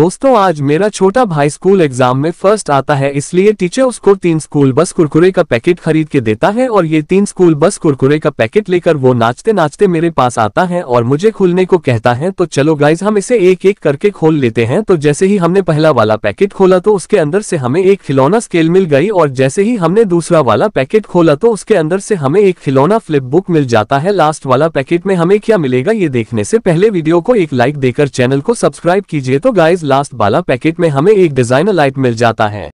दोस्तों आज मेरा छोटा भाई स्कूल एग्जाम में फर्स्ट आता है इसलिए टीचर उसको तीन स्कूल बस कुरकुरे का पैकेट खरीद के देता है और ये तीन स्कूल बस कुरकुरे का पैकेट लेकर वो नाचते नाचते मेरे पास आता है और मुझे खोलने को कहता है तो चलो गाइज हम इसे एक एक करके खोल लेते हैं तो जैसे ही हमने पहला वाला पैकेट खोला तो उसके अंदर से हमें एक खिलौना स्केल मिल गई और जैसे ही हमने दूसरा वाला पैकेट खोला तो उसके अंदर से हमें एक खिलौना फ्लिप बुक मिल जाता है लास्ट वाला पैकेट में हमें क्या मिलेगा ये देखने से पहले वीडियो को एक लाइक देकर चैनल को सब्सक्राइब कीजिए तो गाइज लास्ट वाला पैकेट में हमें एक डिजाइनर लाइट मिल जाता है